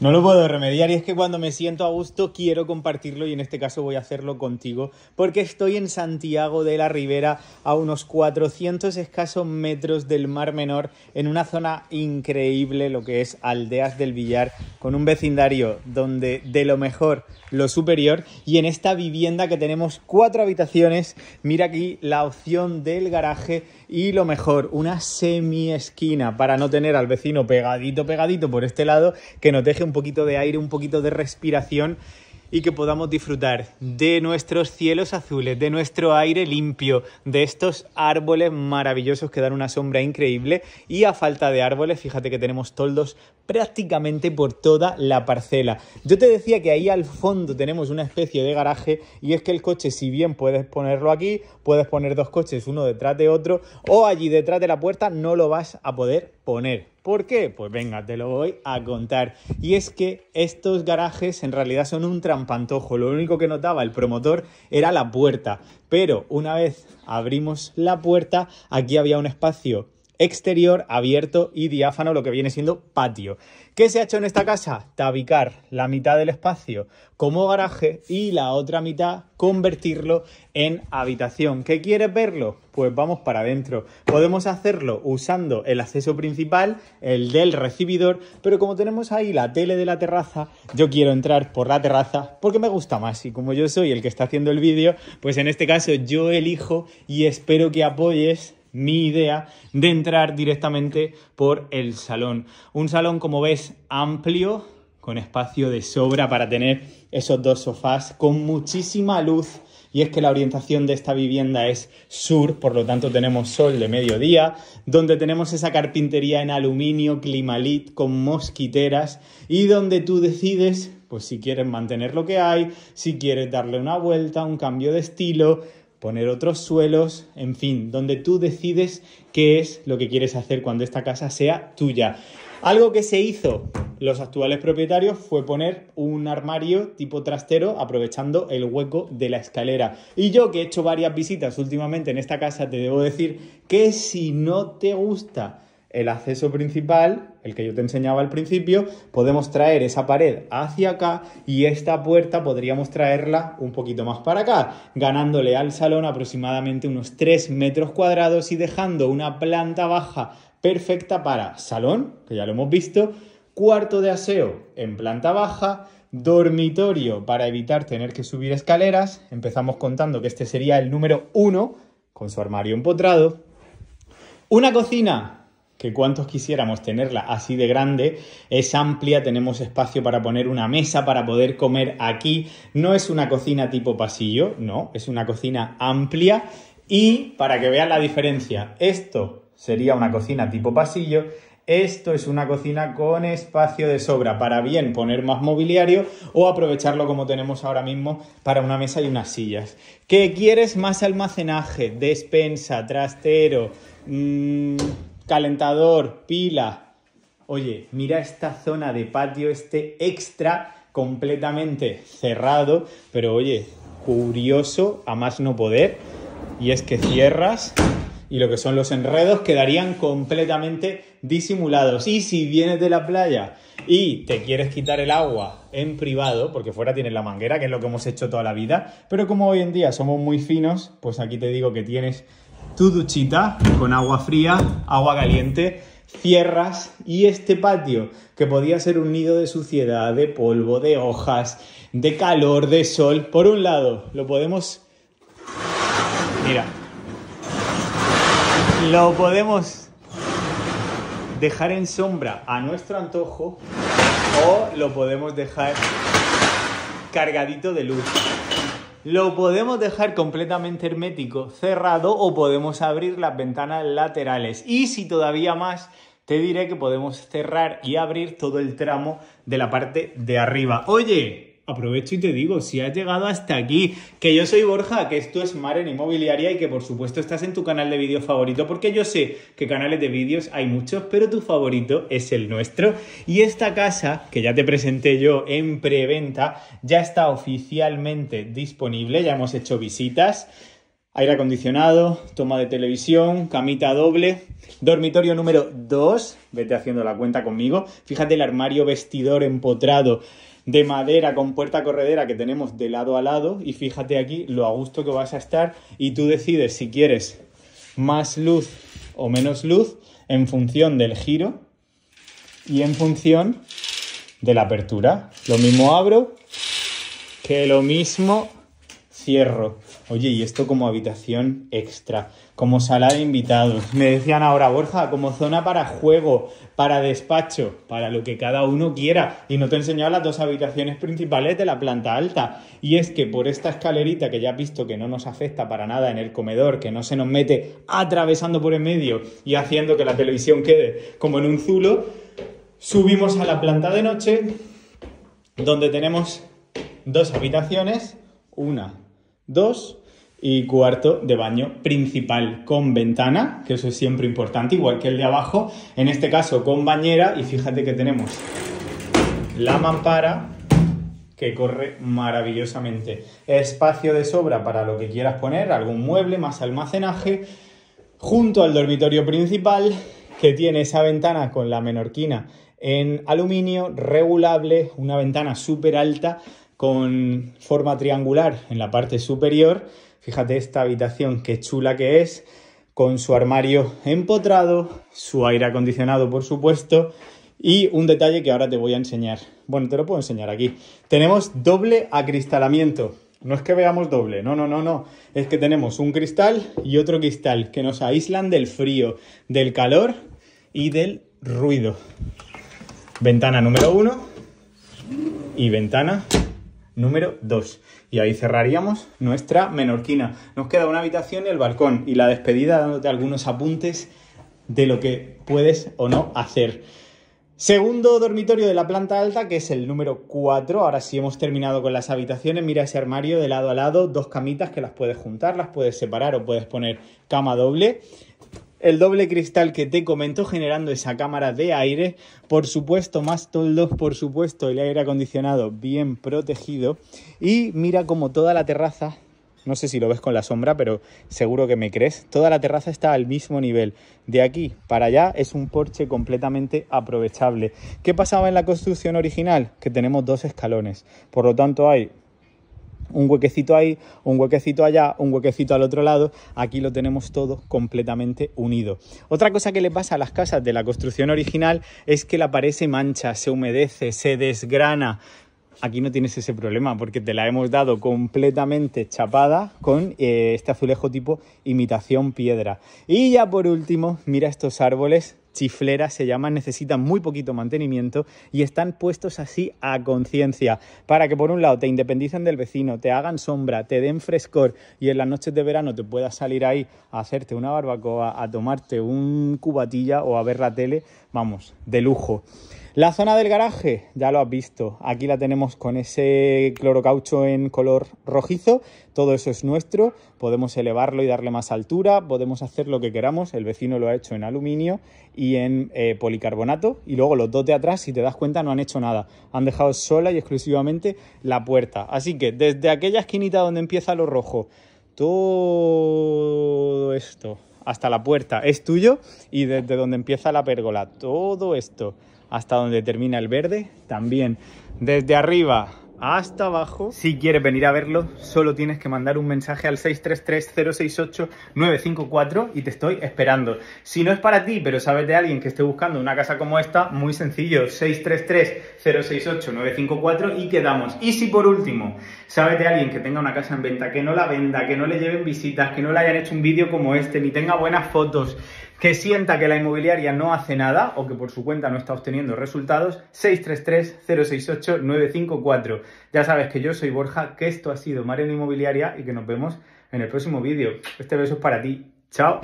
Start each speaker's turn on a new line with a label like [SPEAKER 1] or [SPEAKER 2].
[SPEAKER 1] No lo puedo remediar y es que cuando me siento a gusto quiero compartirlo y en este caso voy a hacerlo contigo porque estoy en Santiago de la Ribera a unos 400 escasos metros del Mar Menor en una zona increíble lo que es Aldeas del Villar con un vecindario donde de lo mejor lo superior y en esta vivienda que tenemos cuatro habitaciones mira aquí la opción del garaje y lo mejor una semi esquina para no tener al vecino pegadito pegadito por este lado que no deje un poquito de aire, un poquito de respiración y que podamos disfrutar de nuestros cielos azules, de nuestro aire limpio, de estos árboles maravillosos que dan una sombra increíble y a falta de árboles, fíjate que tenemos toldos prácticamente por toda la parcela. Yo te decía que ahí al fondo tenemos una especie de garaje y es que el coche, si bien puedes ponerlo aquí, puedes poner dos coches uno detrás de otro o allí detrás de la puerta, no lo vas a poder ¿Por qué? Pues venga, te lo voy a contar. Y es que estos garajes en realidad son un trampantojo. Lo único que notaba el promotor era la puerta. Pero una vez abrimos la puerta, aquí había un espacio exterior abierto y diáfano, lo que viene siendo patio. ¿Qué se ha hecho en esta casa? Tabicar la mitad del espacio como garaje y la otra mitad convertirlo en habitación. ¿Qué quieres verlo? Pues vamos para adentro. Podemos hacerlo usando el acceso principal, el del recibidor, pero como tenemos ahí la tele de la terraza, yo quiero entrar por la terraza porque me gusta más y como yo soy el que está haciendo el vídeo, pues en este caso yo elijo y espero que apoyes mi idea de entrar directamente por el salón. Un salón, como ves, amplio, con espacio de sobra para tener esos dos sofás, con muchísima luz. Y es que la orientación de esta vivienda es sur, por lo tanto tenemos sol de mediodía, donde tenemos esa carpintería en aluminio, climalit, con mosquiteras, y donde tú decides, pues si quieres mantener lo que hay, si quieres darle una vuelta, un cambio de estilo, poner otros suelos, en fin, donde tú decides qué es lo que quieres hacer cuando esta casa sea tuya. Algo que se hizo los actuales propietarios fue poner un armario tipo trastero aprovechando el hueco de la escalera. Y yo que he hecho varias visitas últimamente en esta casa, te debo decir que si no te gusta el acceso principal, el que yo te enseñaba al principio, podemos traer esa pared hacia acá y esta puerta podríamos traerla un poquito más para acá, ganándole al salón aproximadamente unos 3 metros cuadrados y dejando una planta baja perfecta para salón, que ya lo hemos visto, cuarto de aseo en planta baja, dormitorio para evitar tener que subir escaleras, empezamos contando que este sería el número 1, con su armario empotrado, una cocina que cuantos quisiéramos tenerla así de grande, es amplia, tenemos espacio para poner una mesa, para poder comer aquí, no es una cocina tipo pasillo, no, es una cocina amplia y para que vean la diferencia, esto sería una cocina tipo pasillo, esto es una cocina con espacio de sobra para bien poner más mobiliario o aprovecharlo como tenemos ahora mismo para una mesa y unas sillas. ¿Qué quieres más almacenaje? Despensa, trastero. Mm, calentador, pila. Oye, mira esta zona de patio, este extra completamente cerrado, pero oye, curioso a más no poder. Y es que cierras y lo que son los enredos quedarían completamente disimulados. Y si vienes de la playa y te quieres quitar el agua en privado, porque fuera tienes la manguera, que es lo que hemos hecho toda la vida, pero como hoy en día somos muy finos, pues aquí te digo que tienes tu duchita con agua fría, agua caliente, cierras y este patio, que podía ser un nido de suciedad, de polvo, de hojas, de calor, de sol, por un lado, lo podemos... Mira. Lo podemos dejar en sombra a nuestro antojo o lo podemos dejar cargadito de luz. Lo podemos dejar completamente hermético, cerrado o podemos abrir las ventanas laterales. Y si todavía más, te diré que podemos cerrar y abrir todo el tramo de la parte de arriba. Oye, aprovecho y te digo, si has llegado hasta aquí, que yo soy Borja, que esto es Maren Inmobiliaria y que por supuesto estás en tu canal de vídeo favorito, porque yo sé que canales de vídeos hay muchos, pero tu favorito es el nuestro. Y esta casa, que ya te presenté yo en preventa, ya está oficialmente disponible, ya hemos hecho visitas aire acondicionado, toma de televisión, camita doble, dormitorio número 2, vete haciendo la cuenta conmigo, fíjate el armario vestidor empotrado de madera con puerta corredera que tenemos de lado a lado y fíjate aquí lo a gusto que vas a estar y tú decides si quieres más luz o menos luz en función del giro y en función de la apertura. Lo mismo abro que lo mismo cierro. Oye, y esto como habitación extra, como sala de invitados. Me decían ahora, Borja, como zona para juego, para despacho, para lo que cada uno quiera. Y no te he enseñado las dos habitaciones principales de la planta alta. Y es que por esta escalerita que ya has visto que no nos afecta para nada en el comedor, que no se nos mete atravesando por en medio y haciendo que la televisión quede como en un zulo, subimos a la planta de noche, donde tenemos dos habitaciones, una Dos, y cuarto de baño principal con ventana, que eso es siempre importante, igual que el de abajo, en este caso con bañera y fíjate que tenemos la mampara que corre maravillosamente. Espacio de sobra para lo que quieras poner, algún mueble más almacenaje, junto al dormitorio principal que tiene esa ventana con la menorquina en aluminio regulable, una ventana súper alta con forma triangular en la parte superior. Fíjate esta habitación, qué chula que es, con su armario empotrado, su aire acondicionado por supuesto y un detalle que ahora te voy a enseñar. Bueno, te lo puedo enseñar aquí. Tenemos doble acristalamiento. No es que veamos doble, no, no, no, no. Es que tenemos un cristal y otro cristal que nos aíslan del frío, del calor y del ruido. Ventana número uno y ventana número 2. Y ahí cerraríamos nuestra menorquina. Nos queda una habitación y el balcón y la despedida dándote algunos apuntes de lo que puedes o no hacer. Segundo dormitorio de la planta alta, que es el número 4. Ahora sí hemos terminado con las habitaciones. Mira ese armario de lado a lado, dos camitas que las puedes juntar, las puedes separar o puedes poner cama doble. El doble cristal que te comentó generando esa cámara de aire, por supuesto más toldos, por supuesto el aire acondicionado bien protegido y mira como toda la terraza, no sé si lo ves con la sombra, pero seguro que me crees, toda la terraza está al mismo nivel. De aquí para allá es un porche completamente aprovechable. ¿Qué pasaba en la construcción original? Que tenemos dos escalones, por lo tanto hay un huequecito ahí, un huequecito allá, un huequecito al otro lado. Aquí lo tenemos todo completamente unido. Otra cosa que le pasa a las casas de la construcción original es que la pared se mancha, se humedece, se desgrana. Aquí no tienes ese problema porque te la hemos dado completamente chapada con eh, este azulejo tipo imitación piedra. Y ya por último, mira estos árboles chifleras se llaman, necesitan muy poquito mantenimiento y están puestos así a conciencia para que por un lado te independicen del vecino, te hagan sombra, te den frescor y en las noches de verano te puedas salir ahí a hacerte una barbacoa, a tomarte un cubatilla o a ver la tele, vamos, de lujo. La zona del garaje, ya lo has visto, aquí la tenemos con ese clorocaucho en color rojizo, todo eso es nuestro, podemos elevarlo y darle más altura, podemos hacer lo que queramos, el vecino lo ha hecho en aluminio y en eh, policarbonato, y luego los dos de atrás, si te das cuenta, no han hecho nada, han dejado sola y exclusivamente la puerta, así que desde aquella esquinita donde empieza lo rojo, todo esto hasta la puerta es tuyo y desde donde empieza la pérgola, todo esto hasta donde termina el verde. También desde arriba hasta abajo. Si quieres venir a verlo, solo tienes que mandar un mensaje al 633-068-954 y te estoy esperando. Si no es para ti, pero sabes de alguien que esté buscando una casa como esta, muy sencillo, 633-068-954 y quedamos. Y si por último, sabes de alguien que tenga una casa en venta, que no la venda, que no le lleven visitas, que no le hayan hecho un vídeo como este, ni tenga buenas fotos, que sienta que la inmobiliaria no hace nada o que por su cuenta no está obteniendo resultados, 633-068-954. Ya sabes que yo soy Borja, que esto ha sido Mariana Inmobiliaria y que nos vemos en el próximo vídeo. Este beso es para ti. ¡Chao!